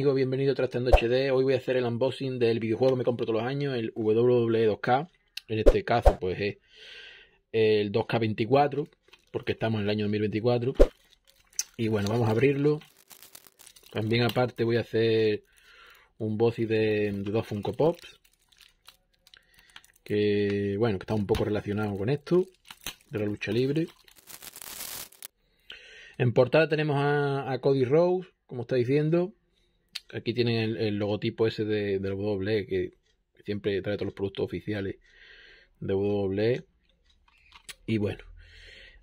Bienvenido bienvenidos a Trastando HD. Hoy voy a hacer el unboxing del videojuego que me compro todos los años, el w 2 e k En este caso, pues es el 2K24, porque estamos en el año 2024. Y bueno, vamos a abrirlo. También aparte voy a hacer un boxing de, de dos Funko Pops. Que bueno, que está un poco relacionado con esto, de la lucha libre. En portada tenemos a, Cody Rose, como está diciendo. Aquí tienen el, logotipo ese de, del WWE que siempre trae todos los productos oficiales de WWE. Y bueno,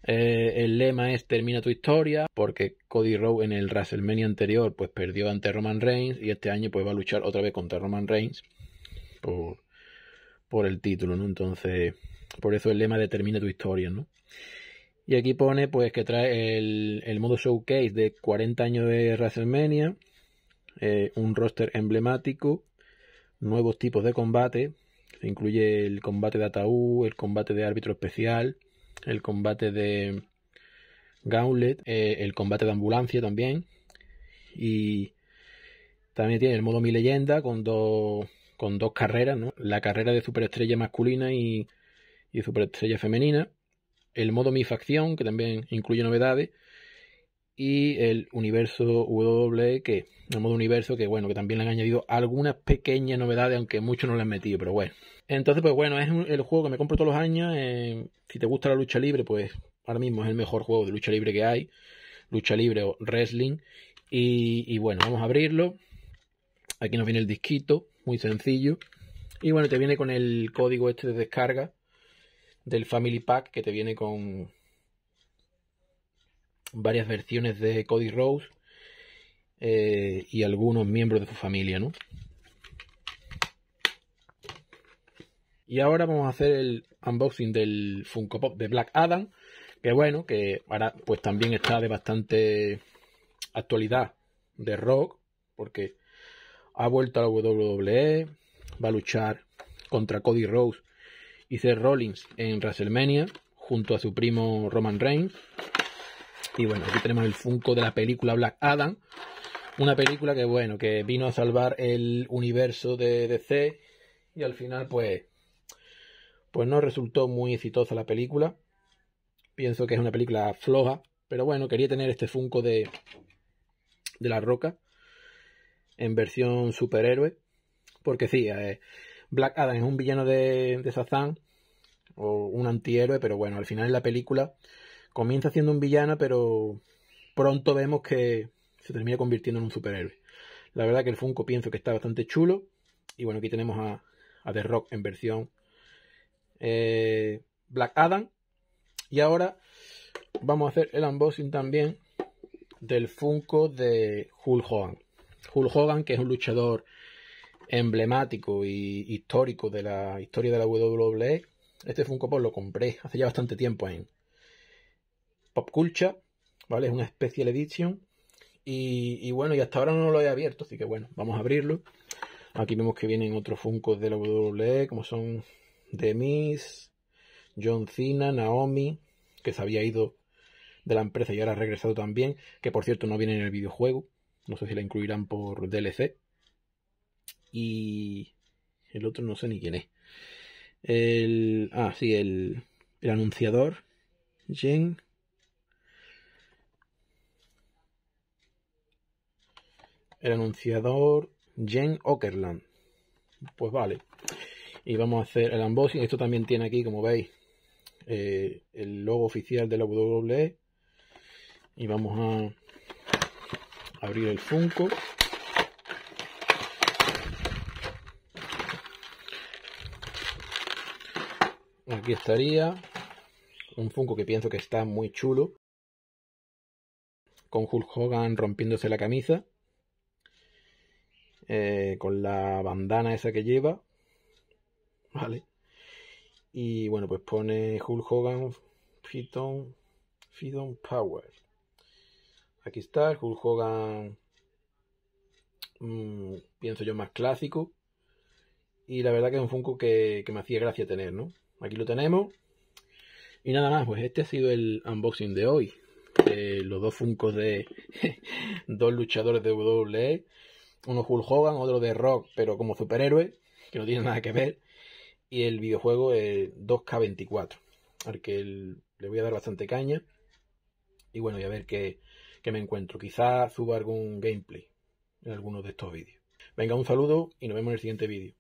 eh, el lema es termina tu historia, porque Cody Rowe en el WrestleMania anterior pues perdió ante Roman Reigns y este año pues va a luchar otra vez contra Roman Reigns por, el título, ¿no? Entonces, por eso el lema de termina tu historia, ¿no? Y aquí pone pues que trae el, el modo showcase de 40 años de WrestleMania eh, un roster emblemático, nuevos tipos de combate, se incluye el combate de ataúd, el combate de árbitro especial, el combate de gauntlet, eh, el combate de ambulancia también, y también tiene el modo mi leyenda con dos, con dos carreras, la carrera de superestrella masculina y, y superestrella femenina, el modo mi facción que también incluye novedades, y el universo W, que el modo universo, que bueno, que también le han añadido algunas pequeñas novedades, aunque muchos no le han metido, pero bueno. Entonces, pues bueno, es el juego que me compro todos los años. Eh, si te gusta la lucha libre, pues ahora mismo es el mejor juego de lucha libre que hay. Lucha libre o wrestling. Y, y bueno, vamos a abrirlo. Aquí nos viene el disquito, muy sencillo. Y bueno, te viene con el código este de descarga del Family Pack, que te viene con, varias versiones de Cody Rose eh, y algunos miembros de su familia, Y ahora vamos a hacer el unboxing del Funko Pop de Black Adam, que bueno, que ahora pues también está de bastante actualidad de rock, porque ha vuelto a la WWE, va a luchar contra Cody Rhodes y Seth Rollins en WrestleMania, junto a su primo Roman Reigns. Y bueno, aquí tenemos el Funko de la película Black Adam. Una película que, bueno, que vino a salvar el universo de DC. Y al final, pues, pues no resultó muy exitosa la película. Pienso que es una película floja. Pero bueno, quería tener este Funko de, de la roca. En versión superhéroe. Porque sí, eh, Black Adam es un villano de, de O un antihéroe. Pero bueno, al final en la película comienza siendo un villano, pero pronto vemos que se termina convirtiendo en un superhéroe. La verdad que el Funko pienso que está bastante chulo. Y bueno, aquí tenemos a, The Rock en versión eh, Black Adam. Y ahora vamos a hacer el unboxing también del Funko de Hulk Hogan. Hulk Hogan, que es un luchador emblemático y histórico de la historia de la WWE. Este Funko pues, lo compré hace ya bastante tiempo en, Pop Culture, ¿vale? Es una Special Edition. Y, bueno, y hasta ahora no lo he abierto, así que bueno, vamos a abrirlo. Aquí vemos que vienen otros Funkos de la WWE, como son The John Cena, Naomi, que se había ido de la empresa y ahora ha regresado también, que por cierto no viene en el videojuego, no sé si la incluirán por DLC. Y el otro no sé ni quién es. El, ah, sí, el, el anunciador, Jen el anunciador Jen Ockerland Pues vale. Y vamos a hacer el unboxing. Esto también tiene aquí, como veis, eh, el logo oficial de la WWE. Y vamos a abrir el Funko. Aquí estaría. Un Funko que pienso que está muy chulo. Con Hulk Hogan rompiéndose la camisa. Eh, con la bandana esa que lleva, ¿vale? Y bueno, pues pone Hulk Hogan Fidon, Power. Aquí está Hulk Hogan, mm, pienso yo, más clásico. Y la verdad que es un Funko que, me hacía gracia tener, ¿no? Aquí lo tenemos. Y nada más, pues este ha sido el unboxing de hoy. Eh, los dos Funcos de dos luchadores de WWE uno Hulk Hogan, otro de Rock, pero como superhéroe, que no tiene nada que ver. Y el videojuego es 2K24, al que le voy a dar bastante caña. Y bueno, voy a ver qué, me encuentro. Quizá suba algún gameplay en alguno de estos vídeos. Venga, un saludo y nos vemos en el siguiente vídeo.